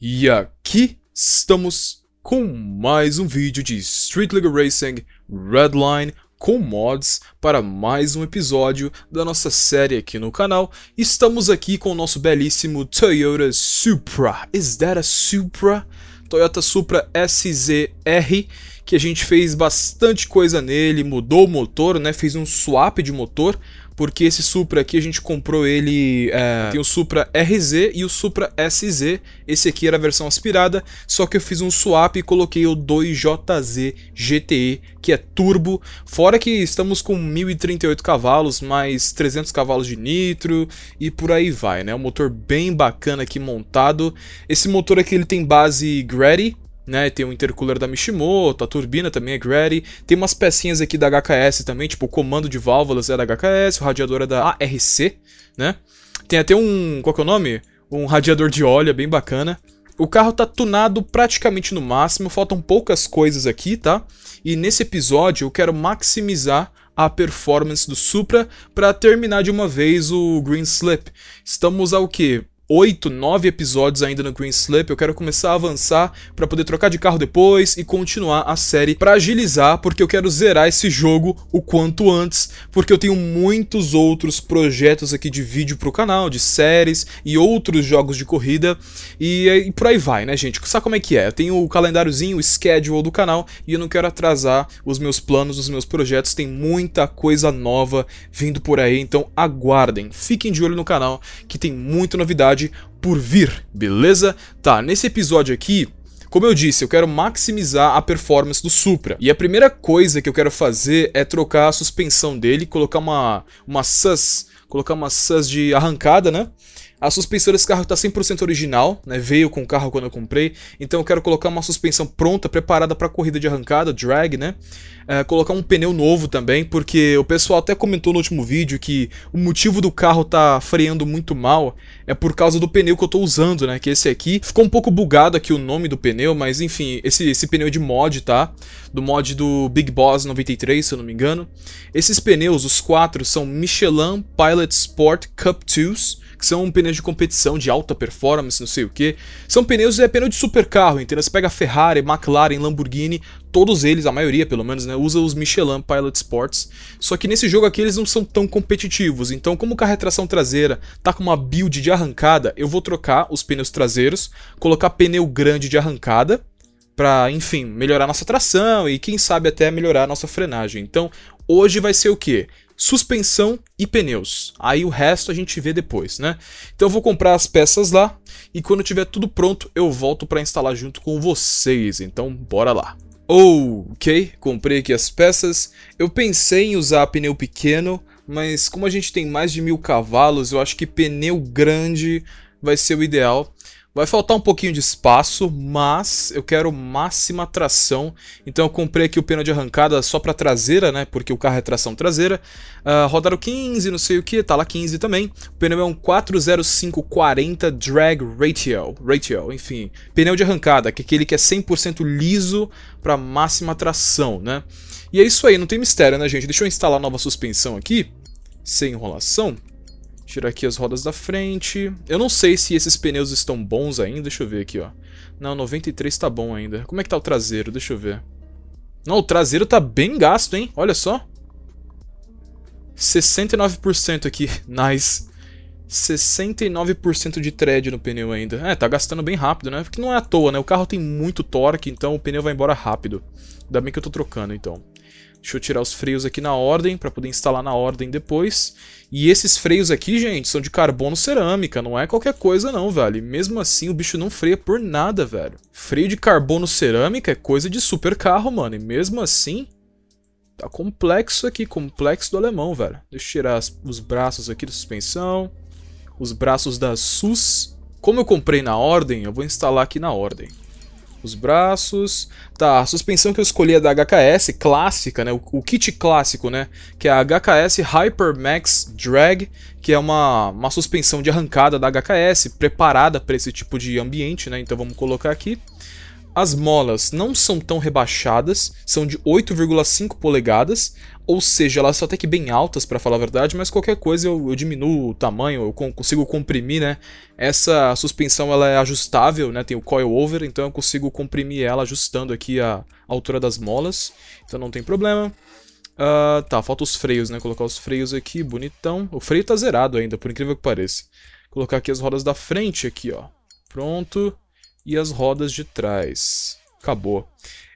E aqui estamos com mais um vídeo de Street League Racing Redline com mods para mais um episódio da nossa série aqui no canal. Estamos aqui com o nosso belíssimo Toyota Supra. Is that a Supra? Toyota Supra SZR, que a gente fez bastante coisa nele, mudou o motor, né? Fez um swap de motor, porque esse Supra aqui a gente comprou ele. É, é. tem o Supra RZ e o Supra SZ. Esse aqui era a versão aspirada, só que eu fiz um swap e coloquei o 2JZ GTE, que é turbo. Fora que estamos com 1038 cavalos, mais 300 cavalos de nitro e por aí vai, né? Um motor bem bacana aqui montado. Esse motor aqui ele tem base Grady, né? Tem o intercooler da Mishimoto, a turbina também é Grady. Tem umas pecinhas aqui da HKS também, tipo o comando de válvulas é da HKS, o radiador é da ARC, né? Tem até um, qual que é o nome? Um radiador de óleo, é bem bacana. O carro tá tunado praticamente no máximo, faltam poucas coisas aqui, tá? E nesse episódio eu quero maximizar a performance do Supra para terminar de uma vez o Green Slip. Estamos ao que? oito, nove episódios ainda no Queen Slip. Eu quero começar a avançar para poder trocar de carro depois e continuar a série para agilizar, porque eu quero zerar esse jogo o quanto antes, porque eu tenho muitos outros projetos aqui de vídeo pro canal, de séries e outros jogos de corrida e, e por aí vai, né, gente? Sabe como é que é? Eu tenho o calendáriozinho, o schedule do canal e eu não quero atrasar os meus planos, os meus projetos. Tem muita coisa nova vindo por aí, então aguardem, fiquem de olho no canal que tem muita novidade oportunidade por vir, beleza? Tá, nesse episódio aqui, como eu disse, eu quero maximizar a performance do Supra. E a primeira coisa que eu quero fazer é trocar a suspensão dele, colocar uma, uma sus, colocar uma sus de arrancada, né? A suspensão desse carro está 100% original, né? veio com o carro quando eu comprei, então eu quero colocar uma suspensão pronta, preparada para corrida de arrancada, drag, né? É, colocar um pneu novo também, porque o pessoal até comentou no último vídeo que o motivo do carro tá freando muito mal é por causa do pneu que eu estou usando, né? Que esse aqui ficou um pouco bugado aqui o nome do pneu, mas enfim, esse, esse pneu é de mod, tá? Do mod do Big Boss 93, se eu não me engano. Esses pneus, os quatro, são Michelin Pilot Sport Cup 2 que são pneus de competição, de alta performance, não sei o que. São pneus, é pneu de supercarro, entendeu? Você pega Ferrari, McLaren, Lamborghini, todos eles, a maioria pelo menos, né, usa os Michelin Pilot Sports. Só que nesse jogo aqui eles não são tão competitivos, então como o carro é tração traseira, tá com uma build de arrancada, eu vou trocar os pneus traseiros, colocar pneu grande de arrancada, para, enfim, melhorar nossa tração e quem sabe até melhorar nossa frenagem. Então, hoje vai ser o quê? suspensão e pneus. Aí o resto a gente vê depois, né? Então eu vou comprar as peças lá e quando tiver tudo pronto eu volto para instalar junto com vocês. Então bora lá. Ok, comprei aqui as peças. Eu pensei em usar pneu pequeno, mas como a gente tem mais de mil cavalos, eu acho que pneu grande vai ser o ideal. Vai faltar um pouquinho de espaço, mas eu quero máxima tração. Então eu comprei aqui o pneu de arrancada só para traseira, né? Porque o carro é tração traseira. Uh, rodaram 15, não sei o que, tá lá 15 também. O pneu é um 40540 drag ratio, ratio, enfim. Pneu de arrancada, que é aquele que é 100% liso para máxima tração, né? E é isso aí, não tem mistério, né, gente? Deixa eu instalar nova suspensão aqui, sem enrolação. Tirar aqui as rodas da frente. Eu não sei se esses pneus estão bons ainda. Deixa eu ver aqui, ó. Não, 93 tá bom ainda. Como é que tá o traseiro? Deixa eu ver. Não, o traseiro tá bem gasto, hein? Olha só. 69% aqui. Nice. 69% de thread no pneu ainda. É, tá gastando bem rápido, né? Porque não é à toa, né? O carro tem muito torque, então o pneu vai embora rápido. Ainda bem que eu tô trocando, então. Deixa eu tirar os freios aqui na ordem, para poder instalar na ordem depois. E esses freios aqui, gente, são de carbono cerâmica, não é qualquer coisa não, velho. E mesmo assim, o bicho não freia por nada, velho. Freio de carbono cerâmica é coisa de super carro, mano. E mesmo assim, tá complexo aqui, complexo do alemão, velho. Deixa eu tirar os braços aqui da suspensão, os braços da SUS. Como eu comprei na ordem, eu vou instalar aqui na ordem os braços. Tá, a suspensão que eu escolhi é da HKS, clássica, né? O, o kit clássico, né? Que é a HKS Hyper Max Drag, que é uma, uma suspensão de arrancada da HKS, preparada para esse tipo de ambiente, né? Então vamos colocar aqui. As molas não são tão rebaixadas, são de 8,5 polegadas, ou seja, elas são até que bem altas para falar a verdade, mas qualquer coisa eu, eu diminuo o tamanho, eu consigo comprimir, né? Essa suspensão ela é ajustável, né? Tem o coil over, então eu consigo comprimir ela ajustando aqui a, a altura das molas, então não tem problema. Uh, tá, falta os freios, né? Colocar os freios aqui, bonitão. O freio tá zerado ainda, por incrível que pareça. Colocar aqui as rodas da frente aqui, ó. Pronto e as rodas de trás. Acabou.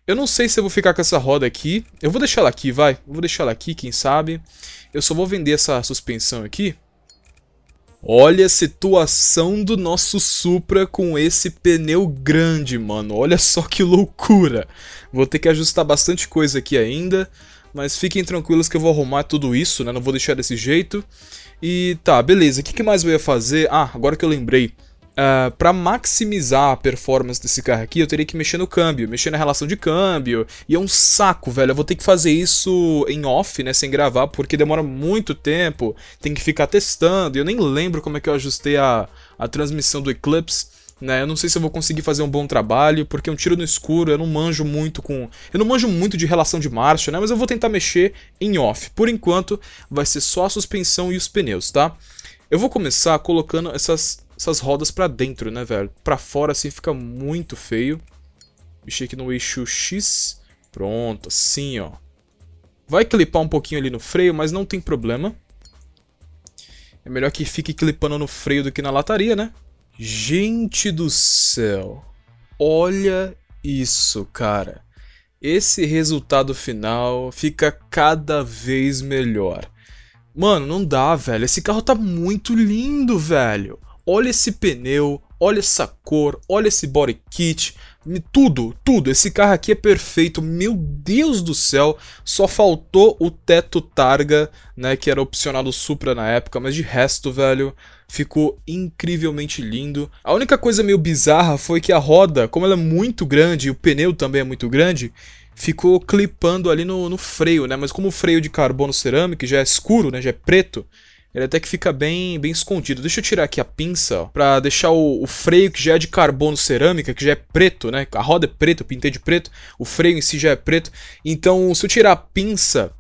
Eu não sei se eu vou ficar com essa roda aqui. Eu vou deixar ela aqui, vai. Eu vou deixar ela aqui, quem sabe. Eu só vou vender essa suspensão aqui. Olha a situação do nosso Supra com esse pneu grande, mano. Olha só que loucura. Vou ter que ajustar bastante coisa aqui ainda. Mas fiquem tranquilos que eu vou arrumar tudo isso, né? Não vou deixar desse jeito. E tá, beleza. O que, mais eu ia fazer? Ah, agora que eu lembrei. Uh, ah, para maximizar a performance desse carro aqui, eu teria que mexer no câmbio, mexer na relação de câmbio. E é um saco, velho. Eu vou ter que fazer isso em off, né? Sem gravar, porque demora muito tempo. Tem que ficar testando. E eu nem lembro como é que eu ajustei a, a transmissão do Eclipse. Né? Eu não sei se eu vou conseguir fazer um bom trabalho, porque é um tiro no escuro, eu não manjo muito com. Eu não manjo muito de relação de marcha, né? Mas eu vou tentar mexer em off. Por enquanto, vai ser só a suspensão e os pneus, tá? Eu vou começar colocando essas essas rodas pra dentro, né, velho? Pra fora, assim, fica muito feio. Mexer aqui no eixo X. Pronto, assim, ó. Vai clipar um pouquinho ali no freio, mas não tem problema. É melhor que fique clipando no freio do que na lataria, né? Gente do céu. Olha isso, cara. Esse resultado final fica cada vez melhor. Mano, não dá, velho. Esse carro tá muito lindo, velho olha esse pneu, olha essa cor, olha esse body kit, tudo, tudo. Esse carro aqui é perfeito, meu Deus do céu. Só faltou o teto targa, né, que era opcional do Supra na época, mas de resto, velho, ficou incrivelmente lindo. A única coisa meio bizarra foi que a roda, como ela é muito grande e o pneu também é muito grande, ficou clipando ali no, no freio, né? Mas como o freio de carbono cerâmico já é escuro, né, já é preto, ele até que fica bem, bem escondido. Deixa eu tirar aqui a pinça, ó, pra deixar o, o, freio que já é de carbono cerâmica, que já é preto, né? A roda é preta, eu pintei de preto, o freio em si já é preto. Então, se eu tirar a pinça,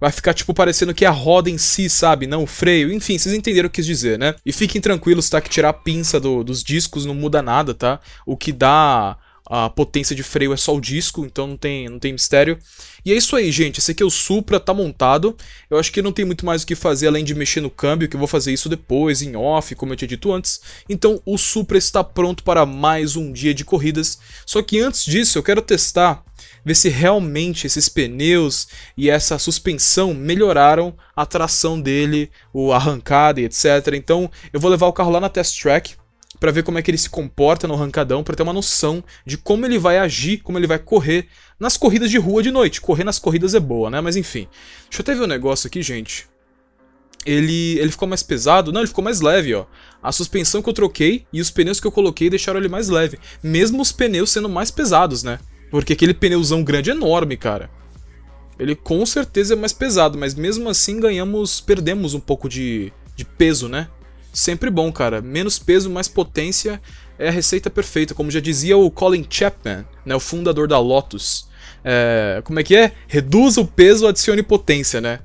vai ficar tipo parecendo que é a roda em si, sabe? Não o freio. Enfim, vocês entenderam o que quis dizer, né? E fiquem tranquilos, tá? Que tirar a pinça do, dos discos não muda nada, tá? O que dá a potência de freio é só o disco, então não tem, não tem mistério. E é isso aí, gente. Esse aqui é o Supra, tá montado. Eu acho que não tem muito mais o que fazer além de mexer no câmbio, que eu vou fazer isso depois, em off, como eu tinha dito antes. Então o Supra está pronto para mais um dia de corridas. Só que antes disso, eu quero testar, ver se realmente esses pneus e essa suspensão melhoraram a tração dele, o arrancada e etc. Então eu vou levar o carro lá na test track para ver como é que ele se comporta no arrancadão, para ter uma noção de como ele vai agir, como ele vai correr nas corridas de rua de noite. Correr nas corridas é boa, né? Mas enfim. Deixa eu até ver um negócio aqui, gente. Ele, ele ficou mais pesado? Não, ele ficou mais leve, ó. A suspensão que eu troquei e os pneus que eu coloquei deixaram ele mais leve. Mesmo os pneus sendo mais pesados, né? Porque aquele pneuzão grande é enorme, cara. Ele com certeza é mais pesado, mas mesmo assim ganhamos, perdemos um pouco de, de peso, né? sempre bom, cara. Menos peso, mais potência é a receita perfeita, como já dizia o Colin Chapman, né, o fundador da Lotus. É, como é que é? Reduza o peso, adicione potência, né?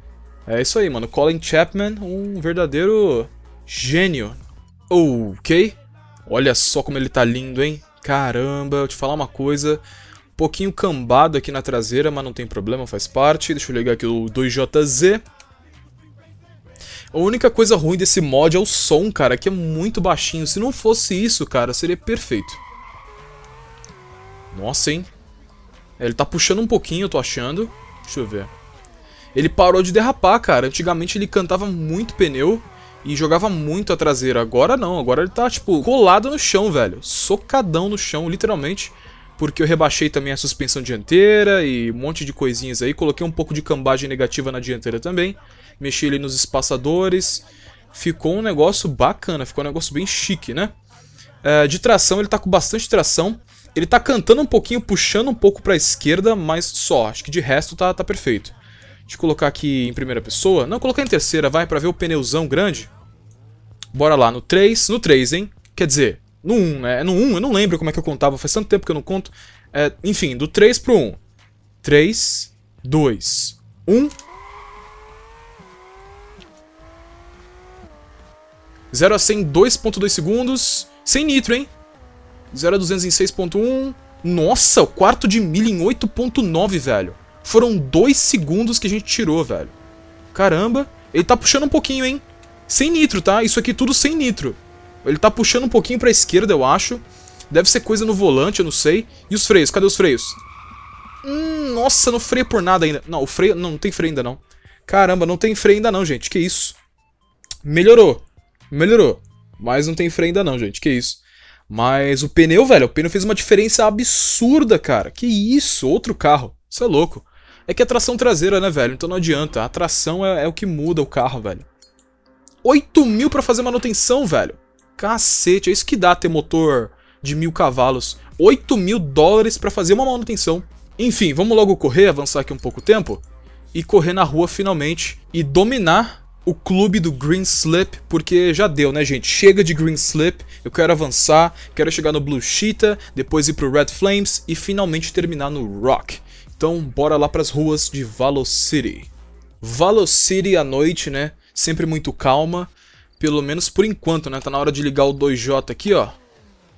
É isso aí, mano. Colin Chapman, um verdadeiro gênio. Ok? Olha só como ele tá lindo, hein? Caramba, eu te falar uma coisa. Um pouquinho cambado aqui na traseira, mas não tem problema, faz parte. Deixa eu ligar aqui o 2JZ. A única coisa ruim desse mod é o som, cara, que é muito baixinho. Se não fosse isso, cara, seria perfeito. Nossa, hein? Ele tá puxando um pouquinho, eu tô achando. Deixa eu ver. Ele parou de derrapar, cara. Antigamente ele cantava muito pneu e jogava muito a traseira. Agora não, agora ele tá, tipo, colado no chão, velho. Socadão no chão, literalmente. Porque eu rebaixei também a suspensão dianteira e um monte de coisinhas aí. Coloquei um pouco de cambagem negativa na dianteira também mexi ele nos espaçadores. Ficou um negócio bacana, ficou um negócio bem chique, né? É, de tração, ele tá com bastante tração. Ele tá cantando um pouquinho, puxando um pouco pra esquerda, mas só. Acho que de resto tá, tá perfeito. Deixa eu colocar aqui em primeira pessoa. Não, colocar em terceira, vai, pra ver o pneuzão grande. Bora lá, no 3. No 3, hein? Quer dizer, no 1, né? É no 1, eu não lembro como é que eu contava, faz tanto tempo que eu não conto. É, enfim, do 3 pro 1. 3, 2, 1. 0 a 100 em 2.2 segundos. Sem nitro, hein? 0 a 200 em 6.1. Nossa, o quarto de milha em 8.9, velho. Foram 2 segundos que a gente tirou, velho. Caramba. Ele tá puxando um pouquinho, hein? Sem nitro, tá? Isso aqui tudo sem nitro. Ele tá puxando um pouquinho pra esquerda, eu acho. Deve ser coisa no volante, eu não sei. E os freios? Cadê os freios? Hum, nossa, não freia por nada ainda. Não, o freio... Não, não tem freio ainda, não. Caramba, não tem freio ainda não, gente. Que isso? Melhorou melhorou. Mas não tem freio ainda não, gente, que isso. Mas o pneu, velho, o pneu fez uma diferença absurda, cara. Que isso, outro carro. Isso é louco. É que é tração traseira, né, velho? Então não adianta. A tração é, é o que muda o carro, velho. 8 mil pra fazer manutenção, velho. Cacete, é isso que dá ter motor de mil cavalos. 8 mil dólares pra fazer uma manutenção. Enfim, vamos logo correr, avançar aqui um pouco o tempo. E correr na rua finalmente. E dominar o clube do Green Slip, porque já deu, né, gente? Chega de Green Slip, eu quero avançar, quero chegar no Blue Cheetah, depois ir pro Red Flames e finalmente terminar no Rock. Então, bora lá pras ruas de Valo City. Valo City à noite, né? Sempre muito calma, pelo menos por enquanto, né? Tá na hora de ligar o 2J aqui, ó.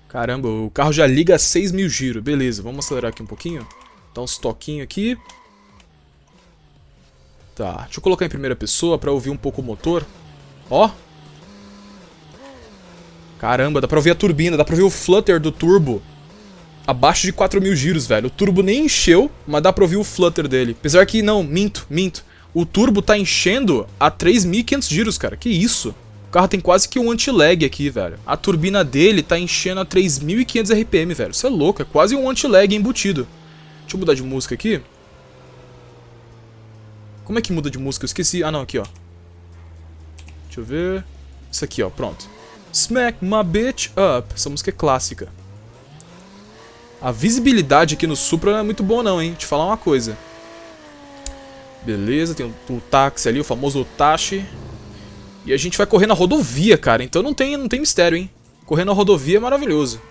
Caramba, o carro já liga a 6 mil giro, beleza. Vamos acelerar aqui um pouquinho. Dá uns toquinhos aqui. Tá, deixa eu colocar em primeira pessoa pra ouvir um pouco o motor. Ó. Caramba, dá pra ouvir a turbina, dá pra ouvir o flutter do turbo. Abaixo de 4 mil giros, velho. O turbo nem encheu, mas dá pra ouvir o flutter dele. Apesar que, não, minto, minto. O turbo tá enchendo a 3.500 giros, cara. Que isso? O carro tem quase que um anti-lag aqui, velho. A turbina dele tá enchendo a 3.500 RPM, velho. Isso é louco, é quase um anti-lag embutido. Deixa eu mudar de música aqui. Como é que muda de música? Eu esqueci. Ah, não, aqui, ó. Deixa eu ver. Isso aqui, ó, pronto. Smack my bitch up. Essa música é clássica. A visibilidade aqui no Supra não é muito boa não, hein? Te falar uma coisa. Beleza, tem o, o táxi ali, o famoso Otashi. E a gente vai correr na rodovia, cara. Então não tem, não tem mistério, hein? Correr na rodovia é maravilhoso.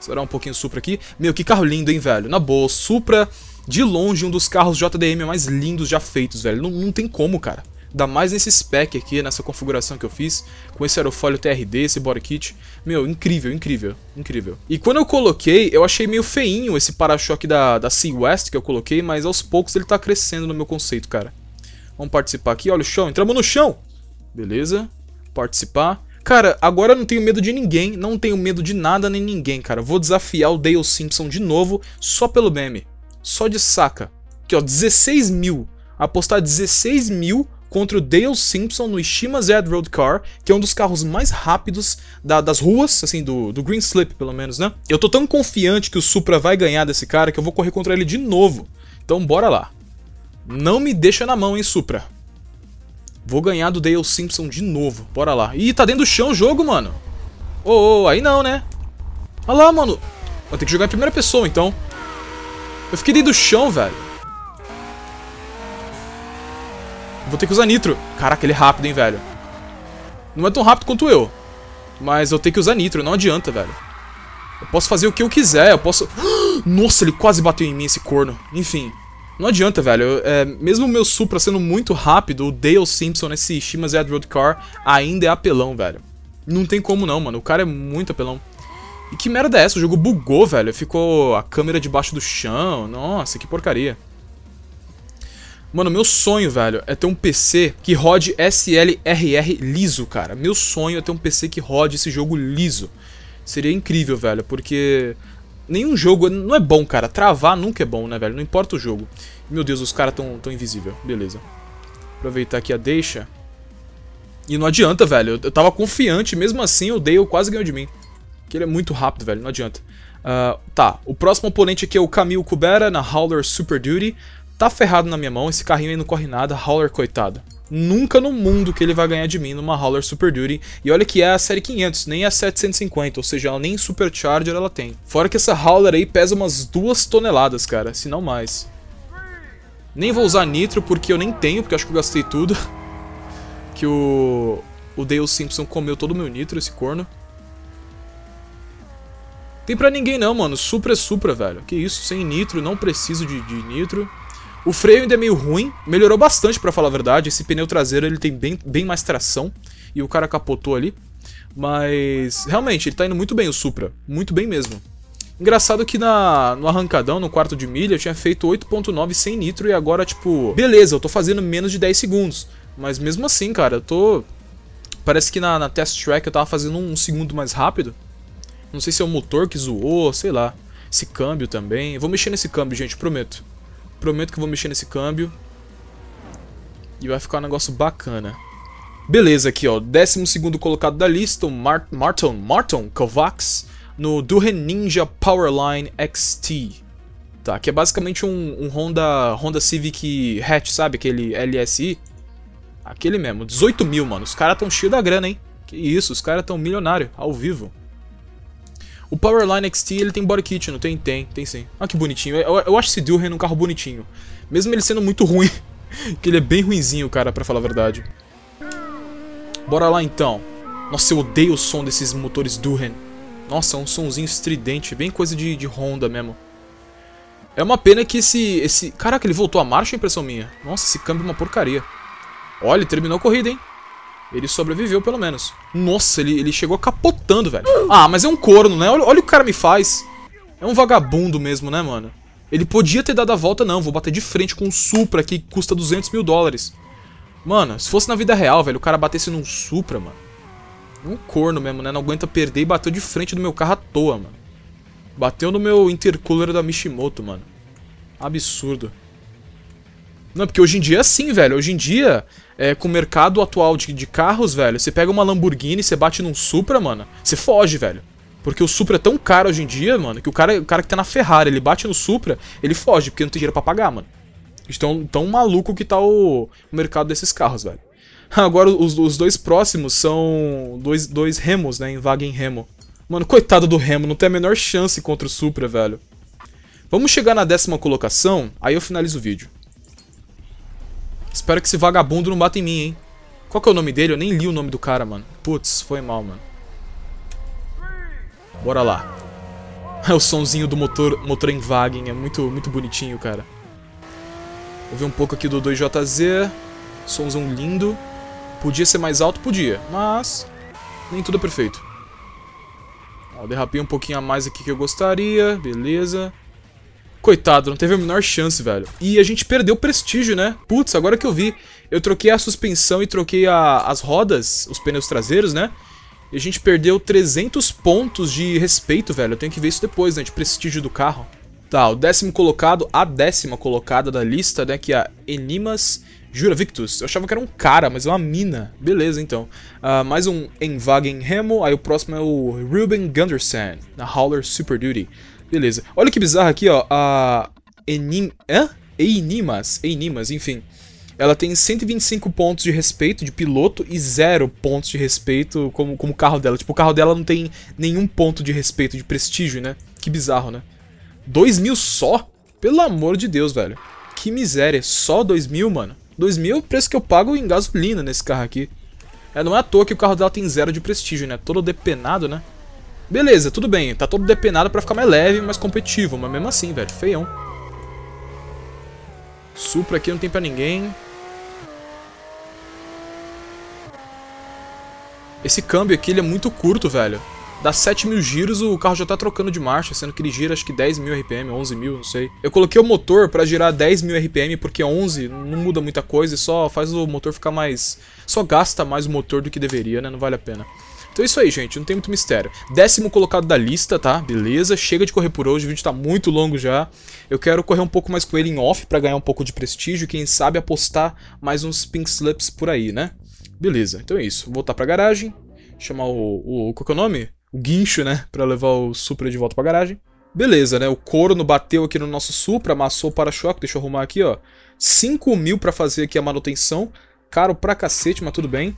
Será um pouquinho o Supra aqui. Meu, que carro lindo, hein, velho? Na boa, Supra de longe um dos carros JDM mais lindos já feitos, velho. Não, não tem como, cara. Dá mais nesse spec aqui, nessa configuração que eu fiz, com esse aerofólio TRD, esse body kit. Meu, incrível, incrível, incrível. E quando eu coloquei, eu achei meio feinho esse para-choque da, da Sea West que eu coloquei, mas aos poucos ele tá crescendo no meu conceito, cara. Vamos participar aqui, olha o chão, entramos no chão! Beleza, participar. Cara, agora eu não tenho medo de ninguém, não tenho medo de nada nem ninguém, cara. Vou desafiar o Dale Simpson de novo, só pelo meme só de saca. Aqui, ó, 16 mil. Apostar 16 mil contra o Dale Simpson no Ishima Z Road Car, que é um dos carros mais rápidos da, das ruas, assim, do, do Green Slip, pelo menos, né? Eu tô tão confiante que o Supra vai ganhar desse cara que eu vou correr contra ele de novo. Então, bora lá. Não me deixa na mão, hein, Supra. Vou ganhar do Dale Simpson de novo. Bora lá. Ih, tá dentro do chão o jogo, mano. Ô, oh, oh, aí não, né? Olha lá, mano. Vou ter que jogar em primeira pessoa, então. Eu fiquei dentro do chão, velho. Vou ter que usar nitro. Caraca, ele é rápido, hein, velho. Não é tão rápido quanto eu. Mas eu tenho que usar nitro, não adianta, velho. Eu posso fazer o que eu quiser, eu posso... Nossa, ele quase bateu em mim, esse corno. Enfim, não adianta, velho. é, mesmo o meu Supra sendo muito rápido, o Dale Simpson nesse Shima Ad Road Car ainda é apelão, velho. Não tem como não, mano. O cara é muito apelão. E que merda é essa? O jogo bugou, velho. Ficou a câmera debaixo do chão. Nossa, que porcaria. Mano, meu sonho, velho, é ter um PC que rode SLRR liso, cara. Meu sonho é ter um PC que rode esse jogo liso. Seria incrível, velho, porque nenhum jogo não é bom, cara. Travar nunca é bom, né, velho? Não importa o jogo. Meu Deus, os caras tão, tão invisível. Beleza. Aproveitar aqui a deixa. E não adianta, velho. Eu tava confiante, mesmo assim eu dei, eu quase ganhou de mim. Que ele é muito rápido, velho, não adianta. Uh, tá, o próximo oponente aqui é o Camille Kubera na Howler Super Duty. Tá ferrado na minha mão, esse carrinho aí não corre nada, Howler coitado. Nunca no mundo que ele vai ganhar de mim numa Howler Super Duty. E olha que é a série 500, nem a 750, ou seja, ela nem Supercharger ela tem. Fora que essa Howler aí pesa umas duas toneladas, cara, se não mais. Nem vou usar nitro porque eu nem tenho, porque acho que eu gastei tudo. que o, o Dale Simpson comeu todo o meu nitro, esse corno. Tem pra ninguém não, mano. Supra é Supra, velho. Que isso, sem nitro, não preciso de, de nitro. O freio ainda é meio ruim, melhorou bastante pra falar a verdade. Esse pneu traseiro ele tem bem, bem mais tração e o cara capotou ali. Mas realmente, ele tá indo muito bem o Supra, muito bem mesmo. Engraçado que na, no arrancadão, no quarto de milha, eu tinha feito 8.9 sem nitro e agora, tipo, beleza, eu tô fazendo menos de 10 segundos. Mas mesmo assim, cara, eu tô... Parece que na, na test track eu tava fazendo um segundo mais rápido. Não sei se é o motor que zoou, sei lá. Esse câmbio também. Eu vou mexer nesse câmbio, gente, prometo. Prometo que vou mexer nesse câmbio. E vai ficar um negócio bacana. Beleza, aqui ó, 12 colocado da lista, o Mar Martin, Martin Kovacs, no Duren Ninja Powerline XT. Tá, que é basicamente um, um, Honda, Honda Civic hatch, sabe? Aquele LSI. Aquele mesmo, 18 mil, mano. Os caras tão cheio da grana, hein? Que isso, os caras tão milionário, ao vivo. O Powerline XT, ele tem body kit, não tem? Tem, tem sim. Ah, que bonitinho. Eu, eu acho esse Dilren um carro bonitinho. Mesmo ele sendo muito ruim. que ele é bem ruinzinho, cara, pra falar a verdade. Bora lá, então. Nossa, eu odeio o som desses motores Durren. Nossa, é um somzinho estridente, bem coisa de, de Honda mesmo. É uma pena que esse, esse... Caraca, ele voltou a marcha, é impressão minha. Nossa, esse câmbio é uma porcaria. Olha, terminou a corrida, hein? Ele sobreviveu, pelo menos. Nossa, ele, ele chegou capotando, velho. Ah, mas é um corno, né? Olha, olha o que o cara me faz. É um vagabundo mesmo, né, mano? Ele podia ter dado a volta, não. Vou bater de frente com um Supra que custa 200 mil dólares. Mano, se fosse na vida real, velho, o cara batesse num Supra, mano. É um corno mesmo, né? Não aguenta perder e bateu de frente do meu carro à toa, mano. Bateu no meu intercooler da Mishimoto, mano. Absurdo. Não, porque hoje em dia é assim, velho. Hoje em dia, é, com o mercado atual de, de carros, velho, você pega uma Lamborghini, você bate num Supra, mano, você foge, velho. Porque o Supra é tão caro hoje em dia, mano, que o cara, o cara que tá na Ferrari, ele bate no Supra, ele foge, porque não tem dinheiro pra pagar, mano. Estão tão maluco que tá o, o mercado desses carros, velho. Agora os, os dois próximos são dois, dois remos, né, em vaga em remo. Mano, coitado do remo, não tem a menor chance contra o Supra, velho. Vamos chegar na décima colocação, aí eu finalizo o vídeo. Espero que esse vagabundo não bata em mim, hein. Qual que é o nome dele? Eu nem li o nome do cara, mano. Putz, foi mal, mano. Bora lá. É o sonzinho do motor, motor em Wagen. É muito, muito bonitinho, cara. Vou ver um pouco aqui do 2JZ. Sonzão lindo. Podia ser mais alto? Podia. Mas nem tudo é perfeito. Ó, derrapei um pouquinho a mais aqui que eu gostaria. Beleza. Coitado, não teve a menor chance, velho. E a gente perdeu prestígio, né? Putz, agora que eu vi. Eu troquei a suspensão e troquei a, as rodas, os pneus traseiros, né? E a gente perdeu 300 pontos de respeito, velho. Eu tenho que ver isso depois, né? De prestígio do carro. Tá, o décimo colocado, a décima colocada da lista, né? Que é a Enimas Juravictus. Eu achava que era um cara, mas é uma mina. Beleza, então. Uh, mais um Enwagen Remo. Aí o próximo é o Ruben Gunderson, na Howler Super Duty. Beleza. Olha que bizarro aqui, ó. A Enim... Hã? Einimas. Einimas, enfim. Ela tem 125 pontos de respeito de piloto e zero pontos de respeito como, como carro dela. Tipo, o carro dela não tem nenhum ponto de respeito, de prestígio, né? Que bizarro, né? 2 mil só? Pelo amor de Deus, velho. Que miséria. Só 2 mil, mano. 2 mil é o preço que eu pago em gasolina nesse carro aqui. É, não é à toa que o carro dela tem zero de prestígio, né? Todo depenado, né? Beleza, tudo bem, tá todo depenado pra ficar mais leve, mais competitivo, mas mesmo assim, velho, feião. Supra aqui não tem pra ninguém. Esse câmbio aqui, ele é muito curto, velho. Dá 7 mil giros, o carro já tá trocando de marcha, sendo que ele gira acho que 10 mil RPM, 11 mil, não sei. Eu coloquei o motor pra girar 10 mil RPM, porque 11 não muda muita coisa e só faz o motor ficar mais... Só gasta mais o motor do que deveria, né? Não vale a pena. Então é isso aí, gente, não tem muito mistério. Décimo colocado da lista, tá? Beleza, chega de correr por hoje, o vídeo tá muito longo já. Eu quero correr um pouco mais com ele em off para ganhar um pouco de prestígio e quem sabe apostar mais uns pink slips por aí, né? Beleza, então é isso. Vou voltar pra garagem, chamar o, o... qual que é o nome? O guincho, né? Pra levar o Supra de volta pra garagem. Beleza, né? O corno bateu aqui no nosso Supra, amassou o para-choque, deixa eu arrumar aqui, ó. 5 mil pra fazer aqui a manutenção. Caro pra cacete, mas tudo bem.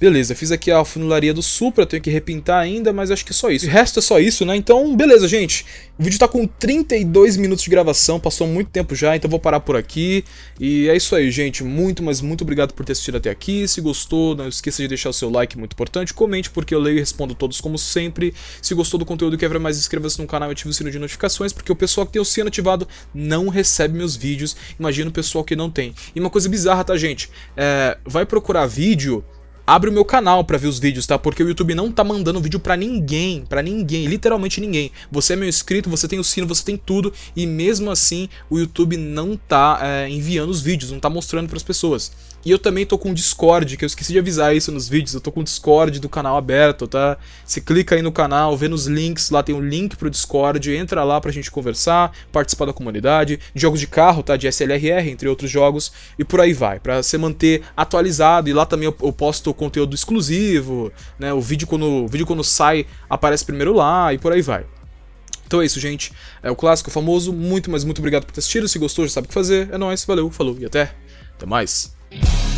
Beleza, fiz aqui a funilaria do Supra, tenho que repintar ainda, mas acho que é só isso. O resto é só isso, né? Então, beleza, gente. O vídeo tá com 32 minutos de gravação, passou muito tempo já, então vou parar por aqui. E é isso aí, gente. Muito, mas muito obrigado por ter assistido até aqui. Se gostou, não esqueça de deixar o seu like, muito importante. Comente, porque eu leio e respondo todos como sempre. Se gostou do conteúdo, quer ver mais, inscreva-se no canal e ative o sino de notificações, porque o pessoal que tem o sino ativado não recebe meus vídeos. Imagina o pessoal que não tem. E uma coisa bizarra, tá, gente? É, vai procurar vídeo abre o meu canal para ver os vídeos, tá? Porque o YouTube não tá mandando vídeo para ninguém, para ninguém, literalmente ninguém. Você é meu inscrito, você tem o sino, você tem tudo e mesmo assim o YouTube não tá é, enviando os vídeos, não tá mostrando para as pessoas. E eu também tô com o Discord, que eu esqueci de avisar isso nos vídeos. Eu tô com o Discord do canal aberto, tá? Você clica aí no canal, vê nos links, lá tem um link pro Discord, entra lá pra gente conversar, participar da comunidade, jogos de carro, tá? De SLRR, entre outros jogos, e por aí vai. Pra você manter atualizado, e lá também eu, eu posto conteúdo exclusivo, né? O vídeo quando, o vídeo quando sai aparece primeiro lá, e por aí vai. Então é isso, gente. É o clássico famoso. Muito, mas muito obrigado por ter assistido. Se gostou, já sabe o que fazer. É nóis, valeu, falou e até. Até mais. Bye.